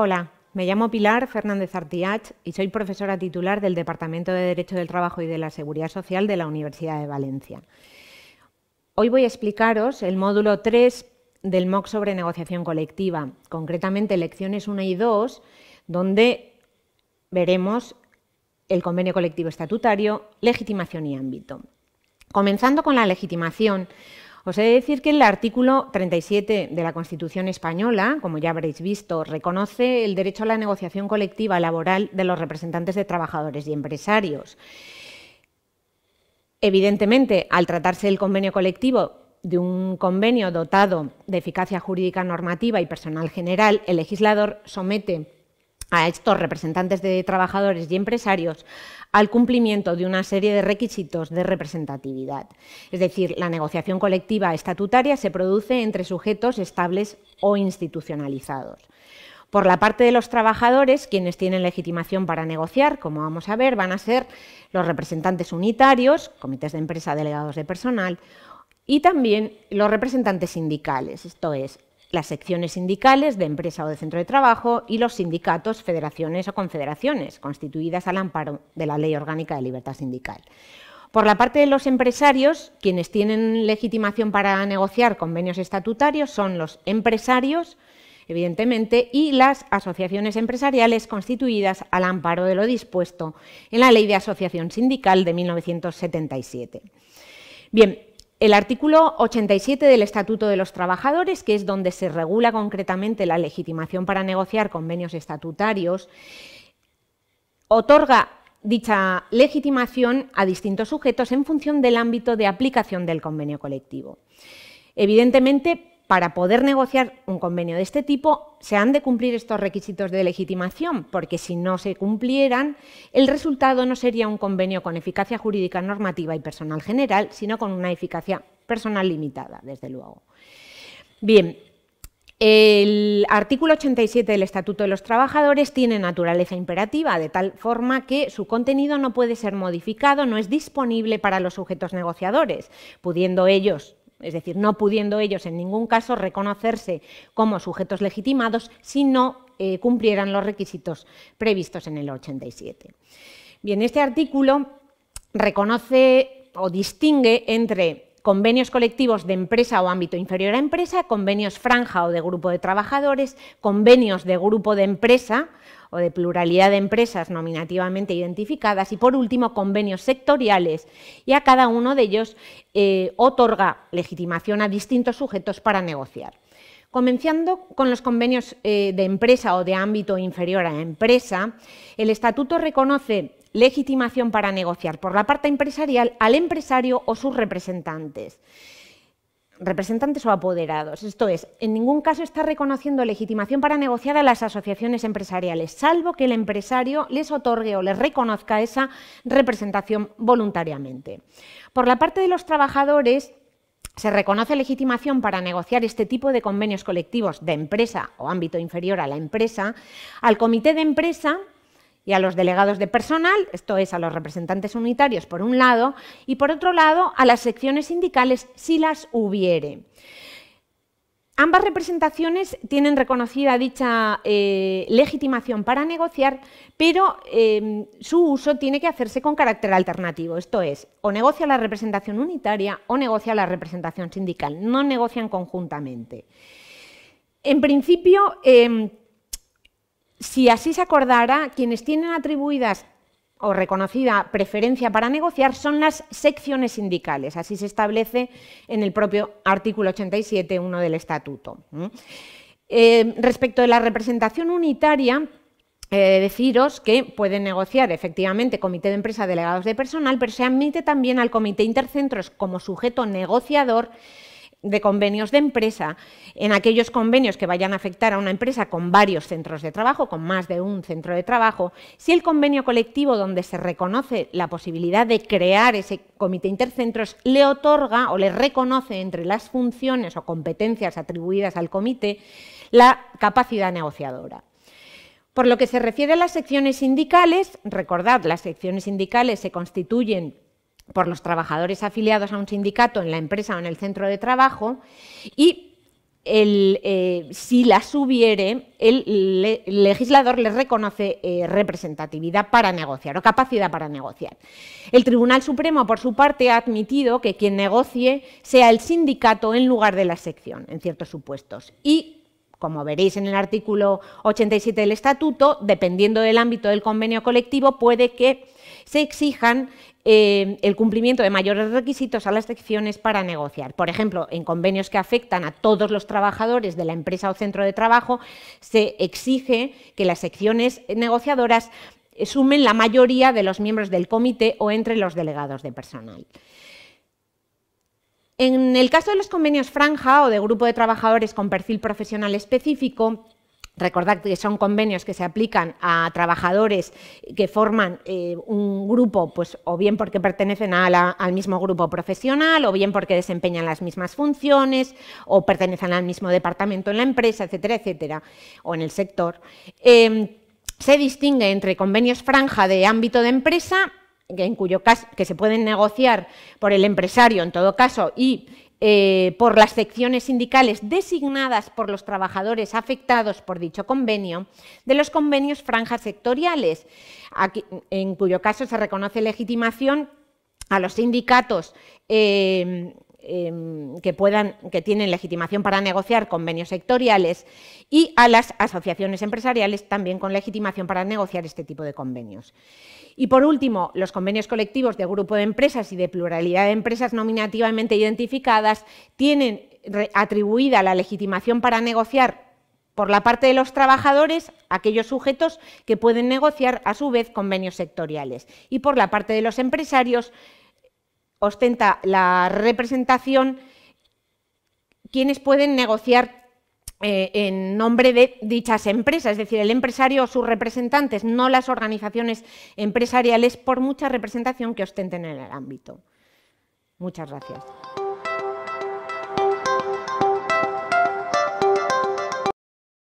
Hola, me llamo Pilar Fernández Artiach y soy profesora titular del Departamento de Derecho del Trabajo y de la Seguridad Social de la Universidad de Valencia. Hoy voy a explicaros el módulo 3 del MOOC sobre negociación colectiva, concretamente lecciones 1 y 2, donde veremos el convenio colectivo estatutario, legitimación y ámbito. Comenzando con la legitimación, os he de decir que el artículo 37 de la Constitución española, como ya habréis visto, reconoce el derecho a la negociación colectiva laboral de los representantes de trabajadores y empresarios. Evidentemente, al tratarse el convenio colectivo de un convenio dotado de eficacia jurídica normativa y personal general, el legislador somete a estos representantes de trabajadores y empresarios al cumplimiento de una serie de requisitos de representatividad. Es decir, la negociación colectiva estatutaria se produce entre sujetos estables o institucionalizados. Por la parte de los trabajadores, quienes tienen legitimación para negociar, como vamos a ver, van a ser los representantes unitarios, comités de empresa, delegados de personal, y también los representantes sindicales, esto es, las secciones sindicales de empresa o de centro de trabajo y los sindicatos, federaciones o confederaciones, constituidas al amparo de la Ley Orgánica de Libertad Sindical. Por la parte de los empresarios, quienes tienen legitimación para negociar convenios estatutarios son los empresarios, evidentemente, y las asociaciones empresariales constituidas al amparo de lo dispuesto en la Ley de Asociación Sindical de 1977. Bien, el artículo 87 del Estatuto de los Trabajadores, que es donde se regula concretamente la legitimación para negociar convenios estatutarios, otorga dicha legitimación a distintos sujetos en función del ámbito de aplicación del convenio colectivo. Evidentemente, para poder negociar un convenio de este tipo, se han de cumplir estos requisitos de legitimación, porque si no se cumplieran, el resultado no sería un convenio con eficacia jurídica normativa y personal general, sino con una eficacia personal limitada, desde luego. Bien, el artículo 87 del Estatuto de los Trabajadores tiene naturaleza imperativa, de tal forma que su contenido no puede ser modificado, no es disponible para los sujetos negociadores, pudiendo ellos es decir, no pudiendo ellos en ningún caso reconocerse como sujetos legitimados si no eh, cumplieran los requisitos previstos en el 87. Bien, este artículo reconoce o distingue entre convenios colectivos de empresa o ámbito inferior a empresa, convenios franja o de grupo de trabajadores, convenios de grupo de empresa o de pluralidad de empresas nominativamente identificadas y por último convenios sectoriales y a cada uno de ellos eh, otorga legitimación a distintos sujetos para negociar. Comenzando con los convenios eh, de empresa o de ámbito inferior a empresa, el estatuto reconoce legitimación para negociar por la parte empresarial al empresario o sus representantes representantes o apoderados. Esto es, en ningún caso está reconociendo legitimación para negociar a las asociaciones empresariales, salvo que el empresario les otorgue o les reconozca esa representación voluntariamente. Por la parte de los trabajadores, se reconoce legitimación para negociar este tipo de convenios colectivos de empresa o ámbito inferior a la empresa al comité de empresa y a los delegados de personal, esto es a los representantes unitarios por un lado, y por otro lado a las secciones sindicales si las hubiere. Ambas representaciones tienen reconocida dicha eh, legitimación para negociar, pero em, su uso tiene que hacerse con carácter alternativo. Esto es, o negocia la representación unitaria o negocia la representación sindical. No negocian conjuntamente. En principio, em, si así se acordara, quienes tienen atribuidas o reconocida preferencia para negociar son las secciones sindicales. Así se establece en el propio artículo 87.1 del Estatuto. ¿Mm? Eh, respecto de la representación unitaria, eh, deciros que pueden negociar efectivamente comité de empresa delegados de personal, pero se admite también al comité intercentros como sujeto negociador de convenios de empresa, en aquellos convenios que vayan a afectar a una empresa con varios centros de trabajo, con más de un centro de trabajo, si el convenio colectivo donde se reconoce la posibilidad de crear ese comité intercentros le otorga o le reconoce entre las funciones o competencias atribuidas al comité la capacidad negociadora. Por lo que se refiere a las secciones sindicales, recordad, las secciones sindicales se constituyen por los trabajadores afiliados a un sindicato en la empresa o en el centro de trabajo y eh, si las hubiere, el, legislador les reconoce eh, representatividad para negociar o capacidad para negociar. El Tribunal Supremo, por su parte, ha admitido que quien negocie sea el sindicato en lugar de la sección, en ciertos supuestos, y como veréis en el artículo 87 del Estatuto, dependiendo del ámbito del convenio colectivo, puede que se exijan eh, el cumplimiento de mayores requisitos a las secciones para negociar. Por ejemplo, en convenios que afectan a todos los trabajadores de la empresa o centro de trabajo, se exige que las secciones negociadoras sumen la mayoría de los miembros del comité o entre los delegados de personal. En el caso de los convenios franja o de grupo de trabajadores con perfil profesional específico, Recordad que son convenios que se aplican a trabajadores que forman eh, un grupo, pues o bien porque pertenecen al mismo grupo profesional, o bien porque desempeñan las mismas funciones, o pertenecen al mismo departamento en la empresa, etcétera, etcétera, o en el sector. Em, se distingue entre convenios franja de ámbito de empresa en cuyo caso, que se pueden negociar por el empresario en todo caso y eh, por las secciones sindicales designadas por los trabajadores afectados por dicho convenio, de los convenios franjas sectoriales, en cuyo caso se reconoce legitimación a los sindicatos eh, Em, que, puedan, que tienen legitimación para negociar convenios sectoriales y a las asociaciones empresariales también con legitimación para negociar este tipo de convenios. Y por último, los convenios colectivos de grupo de empresas y de pluralidad de empresas nominativamente identificadas tienen atribuida la legitimación para negociar por la parte de los trabajadores, aquellos sujetos que pueden negociar a su vez convenios sectoriales, y por la parte de los empresarios, ostenta la representación quienes pueden negociar eh, en nombre de dichas empresas, es decir, el empresario o sus representantes, no las organizaciones empresariales, por mucha representación que ostenten en el ámbito. Muchas gracias.